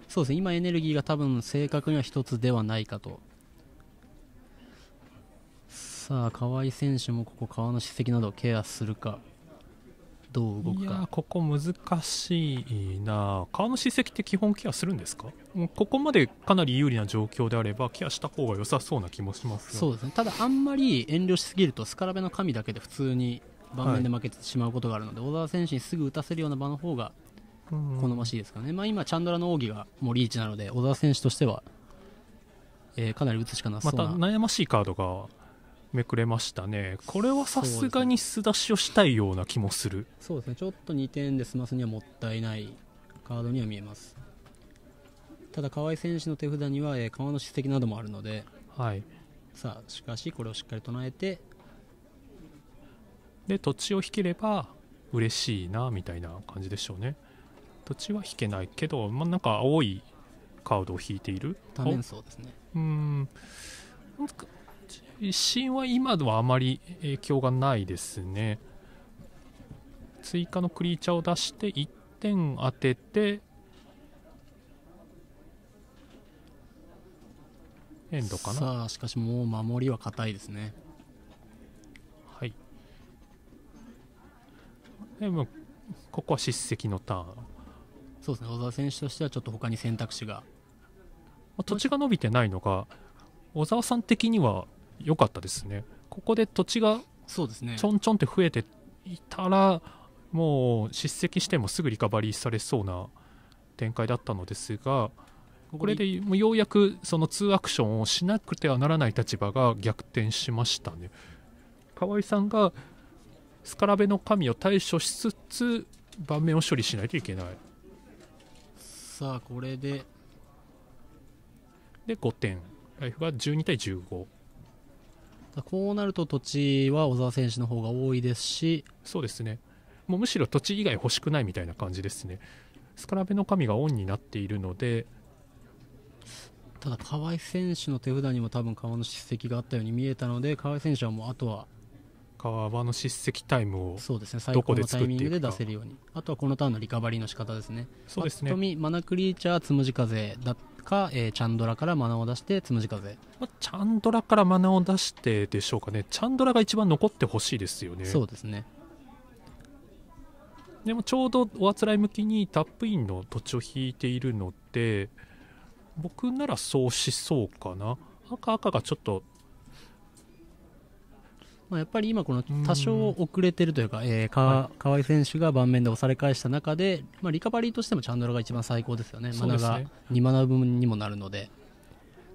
そうですね今エネルギーが多分正確には1つではないかとさあ河合選手もここ川の歯石などをケアするかどう動くかここ難しいな川の史跡って基本ケアするんですかここまでかなり有利な状況であればケアした方が良さそうな気もしますそうですねただあんまり遠慮しすぎるとスカラベの神だけで普通に盤面で負けてしまうことがあるので、はい、小沢選手にすぐ打たせるような場の方が好ましいですかね、まあ、今チャンドラの奥義がもうリーチなので小沢選手としてはえー、かなり打つしかなそうまた悩ましいカードがめくれましたね、これはさすがに素出しをしたいような気もするそうですね、ちょっと2点で済ますにはもったいないカードには見えます、ただ河合選手の手札には、えー、川の叱責などもあるので、はい、さあ、しかしこれをしっかり唱えて、で土地を引ければ嬉しいなみたいな感じでしょうね。土地は引けないけど、まあ、なんか青いカードを引いている多面相ですねうん地審は今ではあまり影響がないですね追加のクリーチャーを出して1点当ててエンドかなさあしかしもう守りは硬いですねはいでもここは叱責のターンそうですね小澤選手としてはちょっと他に選択肢が土地が伸びてないのが小澤さん的には良かったですね。ここで土地がちょんちょんって増えていたら、もう叱責してもすぐリカバリーされそうな展開だったのですが、これでようやくその2アクションをしなくてはならない立場が逆転しましたね。河合さんがスカラベの神を対処しつつ盤面を処理しないといけないさあこれでで5点ライフが12対15こうなると土地は小澤選手の方が多いですしそうですねもうむしろ土地以外欲しくないみたいな感じですねスカラベの神がオンになっているのでただ河合選手の手札にも多分川の叱責があったように見えたので河合選手はもうあとは川の叱責タイムをそうですね最高のタイミングで出せるようにあとはこのターンのリカバリーの仕方ですねそうですねマナクリーチャーつむじ風だか、えー、チャンドラからマナを出してつむじ風、まあ、チャンドラからマナを出してでしょうかねチャンドラが一番残ってほしいですよねそうですねでもちょうどおあつらい向きにタップインの土地を引いているので僕ならそうしそうかな赤赤がちょっとまあ、やっぱり今、この多少遅れてるというか、うん、えー、か選手が盤面で押され返した中で、まあ、リカバリーとしてもチャンドラが一番最高ですよね、マナが2マナ分にもなるので、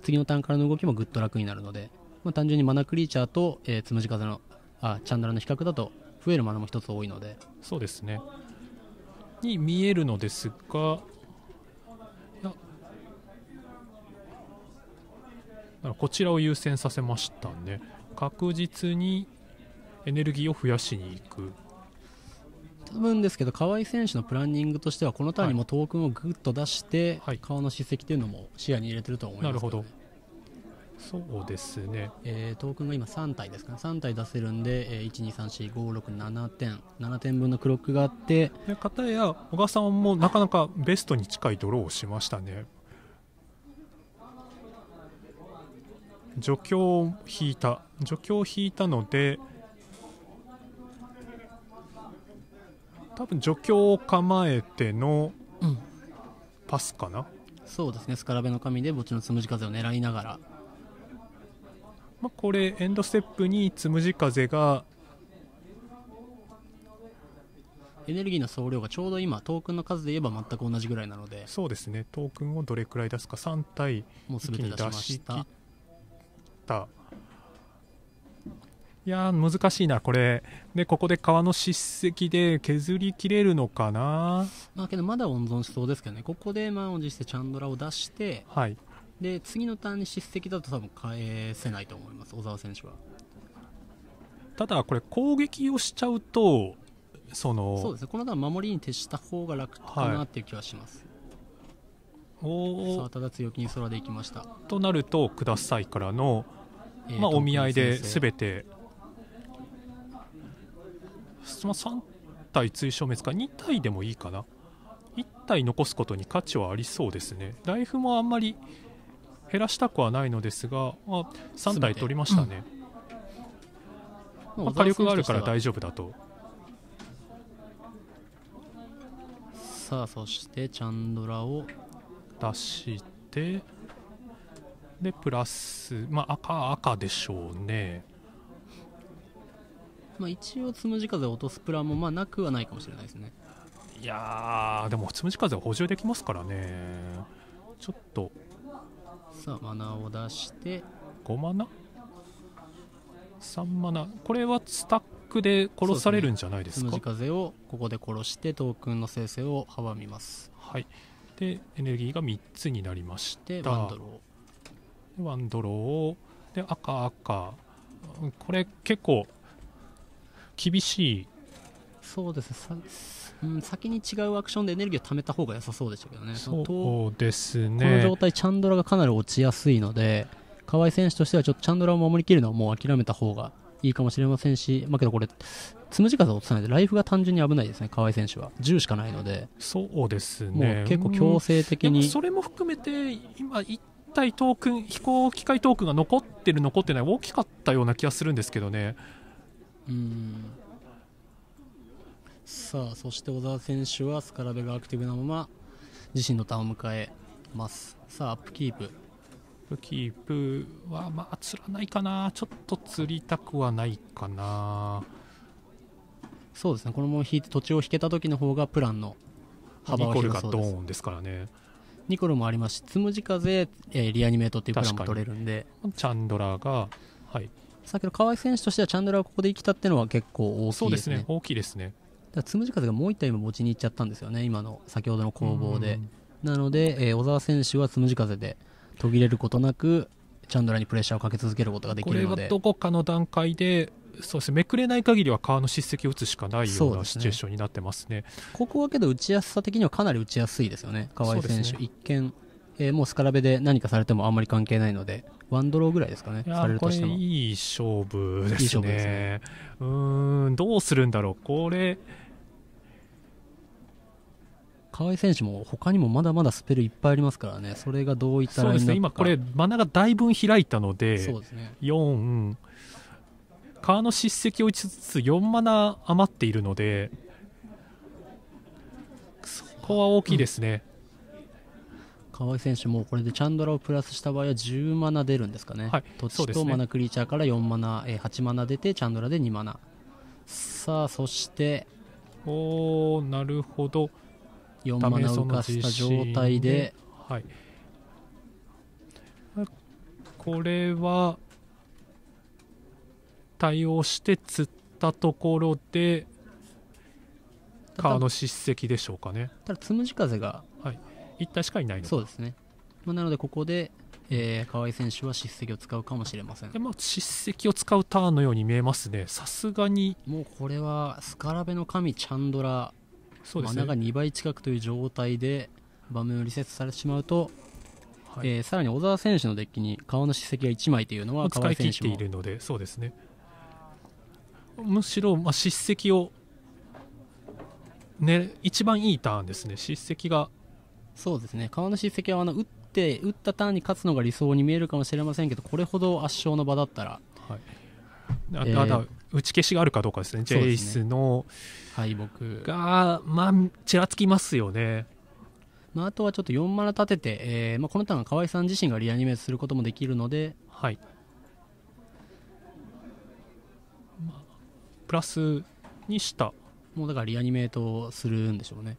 次のターンからの動きもぐっと楽になるので、まあ、単純にマナクリーチャーと、えー、つむじ風のあチャンドラの比較だと、増えるマナも一つ多いので。そうですねに見えるのですが、こちらを優先させましたね。確実にエネルギーを増やしにいく多分ですけど河合選手のプランニングとしてはこのターンにもトークンをぐっと出して、はい、顔の歯石というのも視野に入れてると思います、ね、なるほどそうですね、えー、トークンが今3体ですかね3体出せるんで、えー、1234567点7点分のクロックがあって片や小川さんもなかなかベストに近いドローをしましたね助教を引いた助教を引いたので多分助教を構えてのパスかな、うん、そうですねスカラベの神で墓地のつむじ風を狙いながら、まあ、これエンドステップにつむじ風がエネルギーの総量がちょうど今トークンの数で言えば全く同じぐらいなのでそうですねトークンをどれくらい出すか3体もう全て出しした。いや難しいな、これ。で、ここで川の叱責で削りきれるのかな。まあ、けどまだ温存しそうですけどね、ここで満を持してチャンドラを出して、はい、で次のターンに叱責だと多分返せないと思います、小澤選手は。ただ、これ、攻撃をしちゃうと、そのそうですね、この段、守りに徹した方が楽かなっていう気はします。はいさあただ強気に空でいきましたとなると「ください」からの、えー、まあ、お見合いで全て、3体追消滅か2体でもいいかな1体残すことに価値はありそうですねライフもあんまり減らしたくはないのですが、まあ、3体取りましたね、うん、まあ、火力があるから大丈夫だとさあそしてチャンドラを出してでプラス、まあ、赤赤でしょうね。まあ、一応つむじ風を落とすプランもまあなくはないかもしれないですねいやでもつむじ風は補充できますからねちょっとさあマナを出して5マナ3マナこれはスタックで殺されるんじゃないですか、ね、つむじ風をここで殺してトークンの生成を阻みますはいでエネルギーが3つになりましてワンドローワンドローで赤赤これ結構厳しいそうですさ、うん、先に違うアクションでエネルギーを貯めた方が良さそうでしたけどねそうですねこの状態チャンドラがかなり落ちやすいので河合選手としてはちょっとチャンドラを守りきるのはもう諦めた方がいいかもしれませんし、まあ、けどこれつむじ風を落とさないでライフが単純に危ないですね、河合選手は。10しかないので。そうですね。結構強制的に。それも含めて、今、体トークン飛行機械トークンが残ってる残ってない大きかったような気がするんですけどねうんさあそして小澤選手はスカラベがアクティブなまま自身のターンを迎えますさあアップキープアップキープはまあ釣らないかなちょっと釣りたくはないかなそうですねこのまま引いて土地を引けた時の方がプランの幅はニコルがドーンですからねニコルもありますしつむじ風、えー、リアニメートっていうプランも取れるんでチャンドラーがはいさっきの川合選手としてはチャンドラーがここで生きたっていうのは結構大きいですね、ね、大きいですねだつむじ風がもう一体も持ちに行っちゃったんですよね今の先ほどの攻防でなので、えー、小沢選手はつむじ風で途切れることなくチャンドラーにプレッシャーをかけ続けることができるのでこれはどこかの段階でそうですね、めくれない限りは川の叱責を打つしかないようなシチュエーションになってますね。すねここはけど打ちやすさ的にはかなり打ちやすいですよね、川井選手、ね、一見、えー、もうスカラベで何かされてもあんまり関係ないので、ワンドローぐらいですかね、いれるといい勝負ですね。いいすねうんどうするんだろう、これ。川合選手も他にもまだまだスペルいっぱいありますからね、それがどういったラインナかそうですね、今これ、真ん中だいぶ開いたので、そうですね、4、川の叱責を打ちつつ4マナ余っているのでそこは大きいですね、うん、川合選手もこれでチャンドラをプラスした場合は10マナ出るんですかね、はい、土地とマナクリーチャーから4マナ、ね、8マナ出てチャンドラで2マナさあそしておーなるほど4マナ浮かした状態で、はい、これは対応して釣ったところで川の叱責でしょうかねただつむじ風が、はい、1体しかいないのそうですね、まあ、なのでここで、えー、川合選手は叱責を使うかもしれませんで、まあ、叱責を使うターンのように見えますねさすがにもうこれはスカラベの神チャンドラそうですね、が2倍近くという状態で場面をリセットされてしまうとはい、えー、さらに小澤選手のデッキに川の叱責が1枚というのは使い切っているのでそうですねむしろ、まあ、叱責を、ね、一番いいターンですね、叱責が。そうですね川の叱責はあの打って打ったターンに勝つのが理想に見えるかもしれませんけどこれほど圧勝の場だったら、はいあえー、打ち消しがあるかどうかですね、ジェイスの、ね、敗北が、まあ、ちらつきますよね。まあ、あとはちょっと4マナ立てて、えーまあ、このターンは河合さん自身がリアニメートすることもできるので、はい、プラスにしたもうだからリアニメートするんでしょうね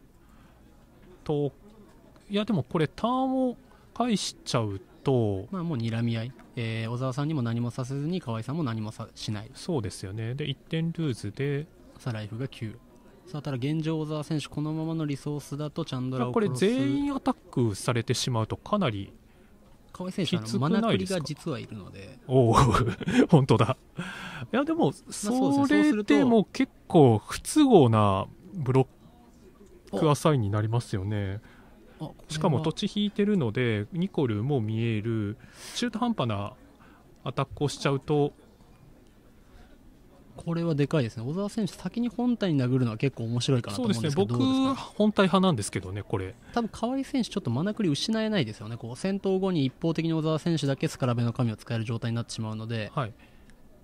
といやでもこれターンを返しちゃうとまあもう睨み合い、えー、小沢さんにも何もさせずに河合さんも何もさしないそうですよねで1点ルーズでサライフが9さあただ現状小沢選手このままのリソースだとチャンドラをこれ全員アタックされてしまうとかなり河合選手のマナプリが実はいるのでおお *laughs* 本当だいやでもそれでも結構不都合なブロックアサインになりますよねしかも土地引いてるのでニコルも見える中途半端なアタックをしちゃうとこれはでかいですね、小澤選手、先に本体に殴るのは結構面白いかなと思うんですけど、そうですね、僕、本体派なんですけどね、これ、多分河合選手、ちょっとまなくり失えないですよね、こう戦闘後に一方的に小澤選手だけスカラベの神を使える状態になってしまうので、はい、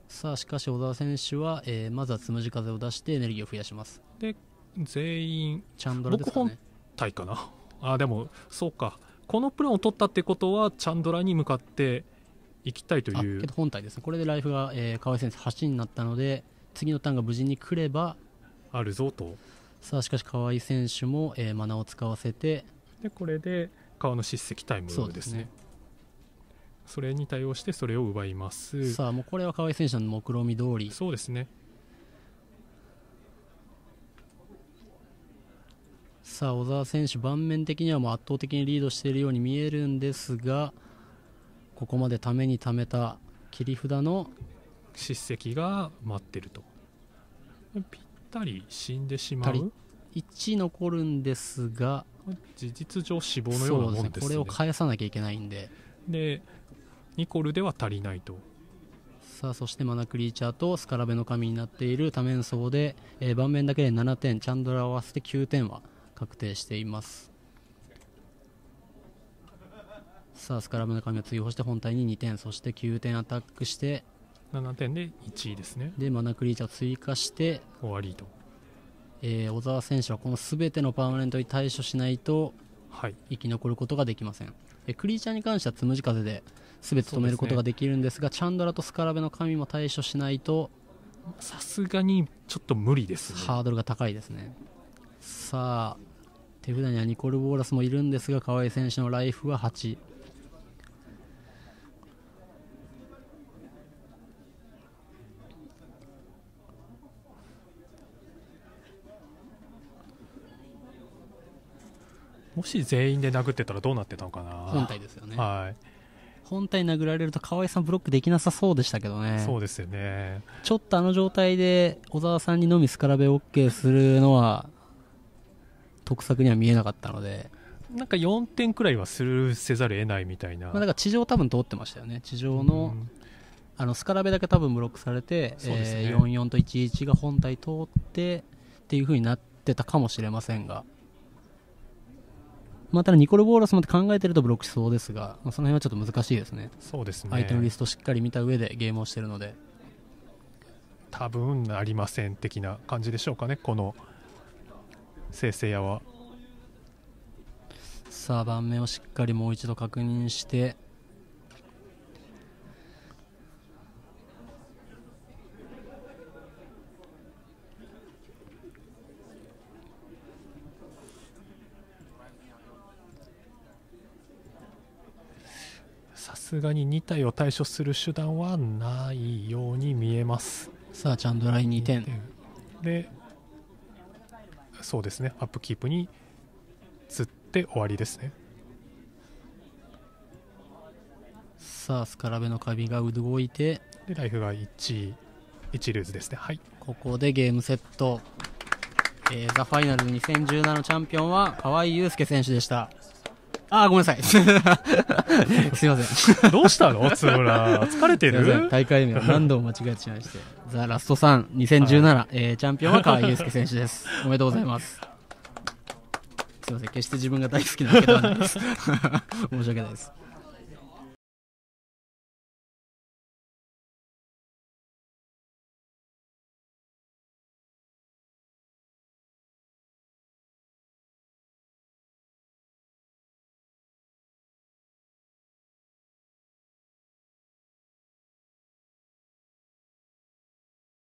さあ、しかし小澤選手は、えー、まずはつむじ風を出してエネルギーを増やします。で全員、チャンドラですか、ね、僕、本体かな、あでも、そうか、このプランを取ったってことは、チャンドラに向かって。行きたいという本体ですねこれでライフが、えー、河合先生橋になったので次のターンが無事に来ればあるぞとさあしかし河合選手も、えー、マナを使わせてでこれで川の叱責タイムですねですねそれに対応してそれを奪いますさあもうこれは河合選手の目論見通りそうですねさあ小澤選手、盤面的にはもう圧倒的にリードしているように見えるんですが、ここまでためにためた切り札の叱責が待ってるとぴったり死んでしまう1残るんですが事実上死亡のようなもんですね、ね、これを返さなきゃいけないんででニコルでは足りないとさあそしてマナクリーチャーとスカラベの神になっている多面相で、えー、盤面だけで7点チャンドラを合わせて9点は確定していますさあスカラムの神を追放して本体に2点そして9点アタックして7点で1位ですねでマナクリーチャーを追加して終わりと、えー、小澤選手はこの全てのパーマネントに対処しないと生き残ることができません、はい、えクリーチャーに関してはつむじ風で全て止めることができるんですが、ね、チャンドラとスカラベの神も対処しないとさすがにちょっと無理です、ね、ハードルが高いですねさあ手札にはニコル・ボーラスもいるんですが河合選手のライフは8もし全員で殴ってたらどうなってたのかな本体ですよねはい本体殴られると河合さんブロックできなさそうでしたけどねそうですよねちょっとあの状態で小沢さんにのみスカラベ OK するのは得策には見えなかったのでなんか4点くらいはスルーせざるをえないみたいな、まあ、だから地上多分通ってましたよね地上の、うんあのスカラベだけ多分ブロックされて、ねえー、44と11が本体通ってっていうふうになってたかもしれませんがまあ、ただニコル・ボーラスまで考えてるとブロックしそうですが、まあ、その辺はちょっと難しいですね。そうですね。相手のリストしっかり見た上でゲームをしているので。多分ありません的な感じでしょうかね、この生成屋は。さあ、盤面をしっかりもう一度確認して、すがに2体を対処する手段はないように見えますさあチャンドライン2点でそうですねアップキープに釣って終わりですねさあスカラベのカビが動いてでライフが1 1ルーズですねはいここでゲームセット、えー、ザ・ファイナル2017のチャンピオンは河合祐介選手でしたああ、ごめんなさい。*laughs* すいません。どうしたのつ村。ら。疲れてる大会名 *laughs* 何度も間違えてしまいまして。ザ・ラストさん2017、えー、チャンピオンは川井祐介選手です。*laughs* おめでとうございます。すいません。決して自分が大好きなわけではないです。申し訳ないです。